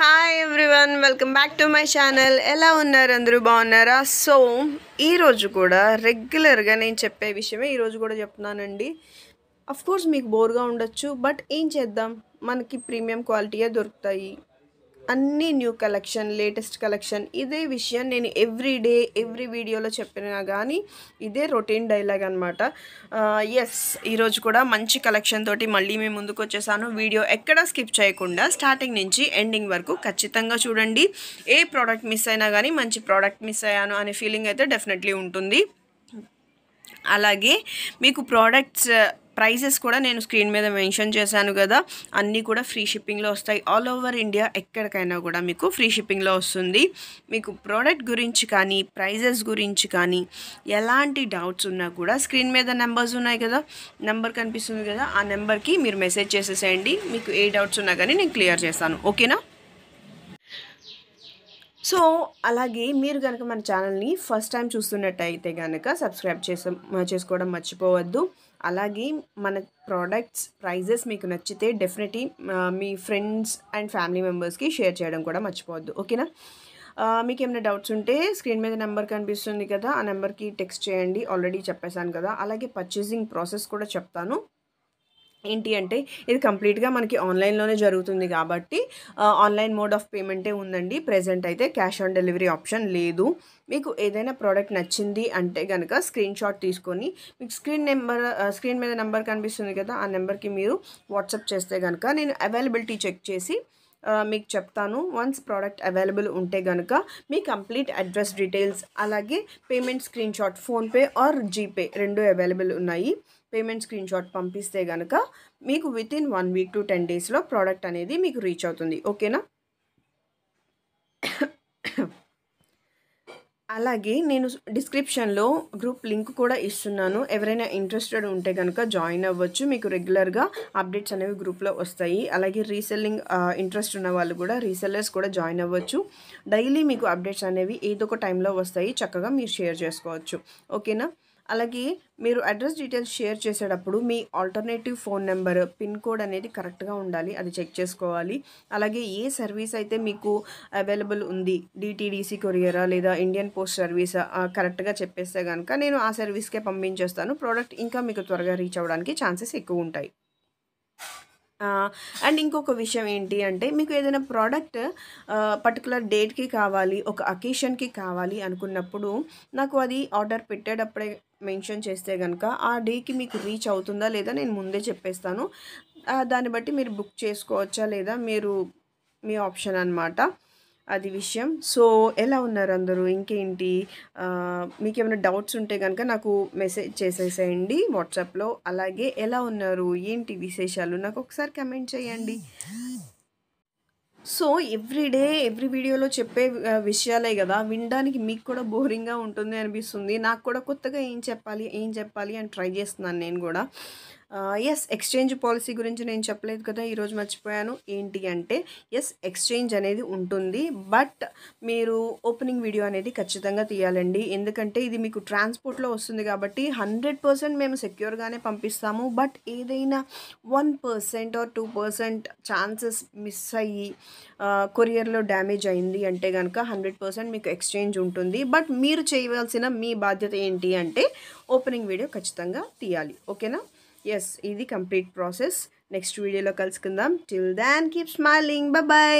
hi everyone welcome back to my channel ఎలా ఉన్నారు అందరూ బాగున్నారా సో ఈరోజు కూడా రెగ్యులర్గా నేను చెప్పే విషయమే ఈరోజు కూడా చెప్తున్నానండి కోర్స్ మీకు బోర్గా ఉండొచ్చు బట్ ఏం చేద్దాం మనకి ప్రీమియం క్వాలిటీయే దొరుకుతాయి అన్ని న్యూ కలెక్షన్ లేటెస్ట్ కలెక్షన్ ఇదే విషయం నేను ఎవ్రీ డే ఎవ్రీ వీడియోలో చెప్పినా కానీ ఇదే రొటీన్ డైలాగ్ అనమాట ఎస్ ఈరోజు కూడా మంచి కలెక్షన్ తోటి మళ్ళీ మేము ముందుకు వచ్చేసాను వీడియో ఎక్కడ స్కిప్ చేయకుండా స్టార్టింగ్ నుంచి ఎండింగ్ వరకు ఖచ్చితంగా చూడండి ఏ ప్రోడక్ట్ మిస్ అయినా కానీ మంచి ప్రోడక్ట్ మిస్ అయ్యాను అనే ఫీలింగ్ అయితే డెఫినెట్లీ ఉంటుంది అలాగే మీకు ప్రోడక్ట్స్ ప్రైజెస్ కూడా నేను స్క్రీన్ మీద మెన్షన్ చేశాను కదా అన్నీ కూడా ఫ్రీ షిప్పింగ్లో వస్తాయి ఆల్ ఓవర్ ఇండియా ఎక్కడికైనా కూడా మీకు ఫ్రీ షిప్పింగ్లో వస్తుంది మీకు ప్రోడక్ట్ గురించి కానీ ప్రైజెస్ గురించి కానీ ఎలాంటి డౌట్స్ ఉన్నా కూడా స్క్రీన్ మీద నెంబర్స్ ఉన్నాయి కదా నెంబర్ కనిపిస్తుంది కదా ఆ నెంబర్కి మీరు మెసేజ్ చేసేసేయండి మీకు ఏ డౌట్స్ ఉన్నా కానీ నేను క్లియర్ చేస్తాను ఓకేనా సో అలాగే మీరు కనుక మన ఛానల్ని ఫస్ట్ టైం చూస్తున్నట్టయితే కనుక సబ్స్క్రైబ్ చేసే చేసుకోవడం మర్చిపోవద్దు అలాగే మన ప్రోడక్ట్స్ ప్రైజెస్ మీకు నచ్చితే డెఫినెట్లీ మీ ఫ్రెండ్స్ అండ్ ఫ్యామిలీ మెంబర్స్కి షేర్ చేయడం కూడా మర్చిపోవద్దు ఓకేనా మీకు ఏమైనా డౌట్స్ ఉంటే స్క్రీన్ మీద నెంబర్ కనిపిస్తుంది కదా ఆ నెంబర్కి టెక్స్ట్ చేయండి ఆల్రెడీ చెప్పేశాను కదా అలాగే పర్చేసింగ్ ప్రాసెస్ కూడా చెప్తాను ఏంటి అంటే ఇది కంప్లీట్గా మనకి ఆన్లైన్లోనే జరుగుతుంది కాబట్టి ఆన్లైన్ మోడ్ ఆఫ్ పేమెంటే ఉందండి ప్రజెంట్ అయితే క్యాష్ ఆన్ డెలివరీ ఆప్షన్ లేదు మీకు ఏదైనా ప్రోడక్ట్ నచ్చింది అంటే కనుక స్క్రీన్ షాట్ తీసుకొని మీకు స్క్రీన్ నెంబర్ స్క్రీన్ మీద నెంబర్ కనిపిస్తుంది కదా ఆ నెంబర్కి మీరు వాట్సాప్ చేస్తే కనుక నేను అవైలబిలిటీ చెక్ చేసి మీకు చెప్తాను వన్స్ ప్రోడక్ట్ అవైలబుల్ ఉంటే కనుక మీ కంప్లీట్ అడ్రస్ డీటెయిల్స్ అలాగే payment screenshot PhonePe or GPay రెండు అవైలబుల్ ఉన్నాయి పేమెంట్ స్క్రీన్ షాట్ పంపిస్తే కనుక మీకు within one week to ten డేస్లో ప్రోడక్ట్ అనేది మీకు రీచ్ అవుతుంది ఓకేనా అలాగే నేను డిస్క్రిప్షన్లో గ్రూప్ లింక్ కూడా ఇస్తున్నాను ఎవరైనా ఇంట్రెస్టెడ్ ఉంటే కనుక జాయిన్ అవ్వచ్చు మీకు రెగ్యులర్గా అప్డేట్స్ అనేవి గ్రూప్లో వస్తాయి అలాగే రీసెల్లింగ్ ఇంట్రెస్ట్ ఉన్న వాళ్ళు కూడా రీసెల్లర్స్ కూడా జాయిన్ అవ్వచ్చు డైలీ మీకు అప్డేట్స్ అనేవి ఏదో ఒక టైంలో వస్తాయి చక్కగా మీరు షేర్ చేసుకోవచ్చు ఓకేనా అలాగే మీరు అడ్రస్ డీటెయిల్స్ షేర్ చేసేటప్పుడు మీ alternative phone number pin code అనేది కరెక్ట్గా ఉండాలి అది చెక్ చేసుకోవాలి అలాగే ఏ సర్వీస్ అయితే మీకు అవైలబుల్ ఉంది డిటీడీసీ కొరియరా లేదా ఇండియన్ పోస్ట్ సర్వీస్ కరెక్ట్గా చెప్పేస్తే కనుక నేను ఆ సర్వీస్కే పంపించేస్తాను ప్రోడక్ట్ ఇంకా మీకు త్వరగా రీచ్ అవ్వడానికి ఛాన్సెస్ ఎక్కువ ఉంటాయి అండ్ ఇంకొక విషయం ఏంటి అంటే మీకు ఏదైనా ప్రోడక్ట్ పర్టికులర్ డేట్కి కావాలి ఒక అకేషన్కి కావాలి అనుకున్నప్పుడు నాకు అది ఆర్డర్ పెట్టేటప్పుడే మెన్షన్ చేస్తే కనుక ఆ డేకి మీకు రీచ్ అవుతుందా లేదా నేను ముందే చెప్పేస్తాను దాన్ని బట్టి మీరు బుక్ చేసుకోవచ్చా లేదా మీరు మీ ఆప్షన్ అనమాట అది విషయం సో ఎలా ఉన్నారు అందరూ ఇంకేంటి మీకు ఏమైనా డౌట్స్ ఉంటే కనుక నాకు మెసేజ్ చేసేసేయండి వాట్సాప్లో అలాగే ఎలా ఉన్నారు ఏంటి విశేషాలు నాకు ఒకసారి కమెంట్ చేయండి సో ఎవ్రీడే ఎవ్రీ వీడియోలో చెప్పే విషయాలే కదా వినడానికి మీకు కూడా బోరింగ్గా ఉంటుంది అనిపిస్తుంది నాకు కూడా కొత్తగా ఏం చెప్పాలి ఏం చెప్పాలి అని ట్రై చేస్తున్నాను నేను కూడా ఎస్ ఎక్స్చేంజ్ పాలసీ గురించి నేను చెప్పలేదు కదా ఈరోజు మర్చిపోయాను ఏంటి అంటే ఎస్ ఎక్స్చేంజ్ అనేది ఉంటుంది బట్ మీరు ఓపెనింగ్ వీడియో అనేది ఖచ్చితంగా తీయాలండి ఎందుకంటే ఇది మీకు ట్రాన్స్పోర్ట్లో వస్తుంది కాబట్టి హండ్రెడ్ పర్సెంట్ మేము సెక్యూర్గానే పంపిస్తాము బట్ ఏదైనా one percent or two percent chances miss అయ్యి కొరియర్లో డ్యామేజ్ అయింది అంటే కనుక హండ్రెడ్ పర్సెంట్ మీకు ఎక్స్చేంజ్ ఉంటుంది బట్ మీరు చేయవలసిన మీ బాధ్యత ఏంటి అంటే ఓపెనింగ్ వీడియో ఖచ్చితంగా తీయాలి ఓకేనా ఎస్ ఇది కంప్లీట్ ప్రాసెస్ నెక్స్ట్ వీడియోలో కలుసుకుందాం till then keep smiling bye